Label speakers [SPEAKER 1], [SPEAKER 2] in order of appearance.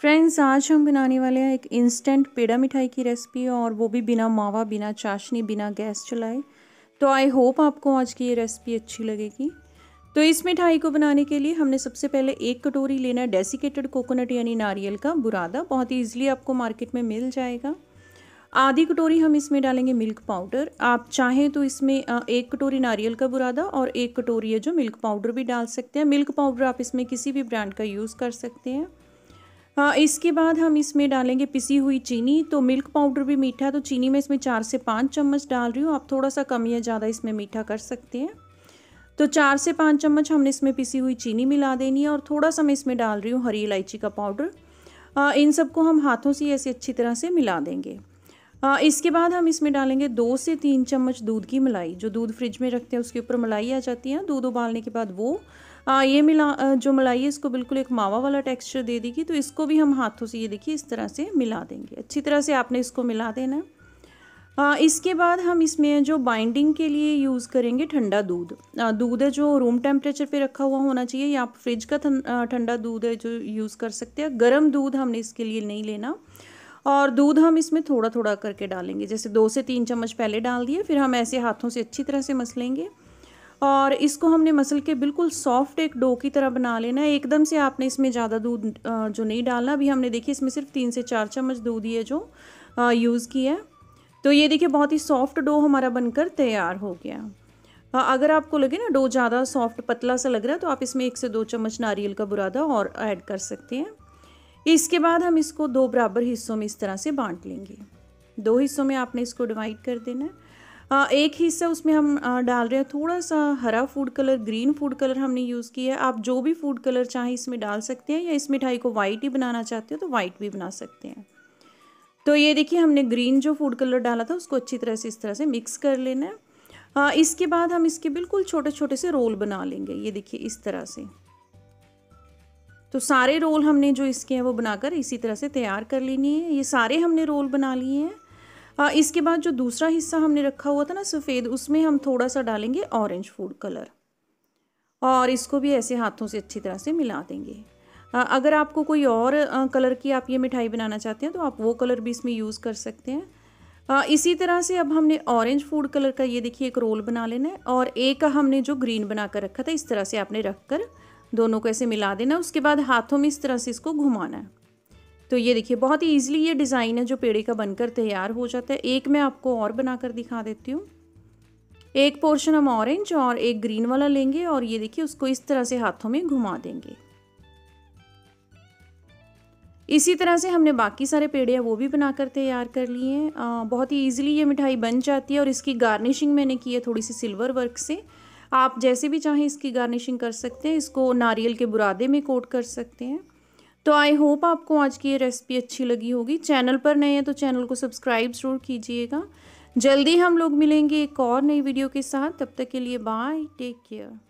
[SPEAKER 1] friends आज हम बनाने वाले हैं एक इंस्टेंट पेड़ा मिठाई की रेसिपी और वो भी बिना मावा बिना चाशनी बिना गैस चलाए तो आई होप आपको आज की ये रेसिपी अच्छी लगेगी तो इस मिठाई को बनाने के लिए हमने सबसे पहले एक कटोरी लेना है डेसिकेटेड कोकोनट यानी नारियल का बुरादा बहुत ही ईजिली आपको मार्केट में मिल जाएगा आधी कटोरी हम इसमें डालेंगे मिल्क पाउडर आप चाहें तो इसमें एक कटोरी नारियल का बुरादा और एक कटोरी है जो मिल्क पाउडर भी डाल सकते हैं मिल्क पाउडर आप इसमें किसी भी ब्रांड का यूज़ कर सकते हैं हाँ इसके बाद हम इसमें डालेंगे पिसी हुई चीनी तो मिल्क पाउडर भी मीठा है तो चीनी में इसमें चार से पाँच चम्मच डाल रही हूँ आप थोड़ा सा कम या ज़्यादा इसमें मीठा कर सकते हैं तो चार से पाँच चम्मच हमने इसमें पिसी हुई चीनी मिला देनी है और थोड़ा सा मैं इसमें डाल रही हूँ हरी इलायची का पाउडर आ, इन सबको हम हाथों से ऐसे अच्छी तरह से मिला देंगे आ, इसके बाद हम इसमें डालेंगे दो से तीन चम्मच दूध की मलाई जो दूध फ्रिज में रखते हैं उसके ऊपर मलाई आ जाती है दूध उबालने के बाद वो आ, हाँ, ये मिला जो मलाई है इसको बिल्कुल एक मावा वाला टेक्सचर दे देगी तो इसको भी हम हाथों से ये देखिए इस तरह से मिला देंगे अच्छी तरह से आपने इसको मिला देना आ, इसके बाद हम इसमें जो बाइंडिंग के लिए यूज़ करेंगे ठंडा दूध दूध है जो रूम टेम्परेचर पे रखा हुआ होना चाहिए या आप फ्रिज का ठंडा दूध है जो यूज़ कर सकते हैं गर्म दूध हमने इसके लिए नहीं लेना और दूध हम इसमें थोड़ा थोड़ा करके डालेंगे जैसे दो से तीन चम्मच पहले डाल दिए फिर हम ऐसे हाथों से अच्छी तरह से मस लेंगे और इसको हमने मसल के बिल्कुल सॉफ्ट एक डो की तरह बना लेना है एकदम से आपने इसमें ज़्यादा दूध जो नहीं डालना अभी हमने देखिए इसमें सिर्फ तीन से चार चम्मच दूध ये जो यूज़ किया है तो ये देखिए बहुत ही सॉफ्ट डो हमारा बनकर तैयार हो गया अगर आपको लगे ना डो ज़्यादा सॉफ्ट पतला सा लग रहा है तो आप इसमें एक से दो चम्मच नारियल का बुरादा और ऐड कर सकते हैं इसके बाद हम इसको दो बराबर हिस्सों में इस तरह से बांट लेंगे दो हिस्सों में आपने इसको डिवाइड कर देना है एक हिस्सा उसमें हम डाल रहे हैं थोड़ा सा हरा food colour green food colour हमने यूज़ किया है आप जो भी फूड कलर चाहें इसमें डाल सकते हैं या इस मिठाई को वाइट ही बनाना चाहते हो तो वाइट भी बना सकते हैं तो ये देखिए हमने ग्रीन जो फूड कलर डाला था उसको अच्छी तरह से इस तरह से मिक्स कर लेना है इसके बाद हम इसके बिल्कुल छोटे छोटे से रोल बना लेंगे ये देखिए इस तरह से तो सारे रोल हमने जो इसके हैं वो बनाकर इसी तरह से तैयार कर लेनी है ये सारे हमने रोल बना लिए हैं इसके बाद जो दूसरा हिस्सा हमने रखा हुआ था ना सफ़ेद उसमें हम थोड़ा सा डालेंगे ऑरेंज फूड कलर और इसको भी ऐसे हाथों से अच्छी तरह से मिला देंगे अगर आपको कोई और कलर की आप ये मिठाई बनाना चाहते हैं तो आप वो कलर भी इसमें यूज़ कर सकते हैं इसी तरह से अब हमने ऑरेंज फूड कलर का ये देखिए एक रोल बना लेना है और एक हमने जो ग्रीन बना कर रखा था इस तरह से आपने रख कर दोनों को ऐसे मिला देना उसके बाद हाथों में इस तरह से इसको घुमाना है तो ये देखिए बहुत ही ईजिली ये डिज़ाइन है जो पेड़े का बनकर तैयार हो जाता है एक मैं आपको और बनाकर दिखा देती हूँ एक पोर्शन हम ऑरेंज और एक ग्रीन वाला लेंगे और ये देखिए उसको इस तरह से हाथों में घुमा देंगे इसी तरह से हमने बाकी सारे पेड़े हैं वो भी बनाकर तैयार कर लिए हैं बहुत ही इजीली ये मिठाई बन जाती है और इसकी गार्निशिंग मैंने की है थोड़ी सी सिल्वर वर्क से आप जैसे भी चाहें इसकी गार्निशिंग कर सकते हैं इसको नारियल के बुरादे में कोट कर सकते हैं तो आई होप आपको आज की ये रेसिपी अच्छी लगी होगी चैनल पर नए हैं तो चैनल को सब्सक्राइब ज़रूर कीजिएगा जल्दी हम लोग मिलेंगे एक और नई वीडियो के साथ तब तक के लिए बाय टेक केयर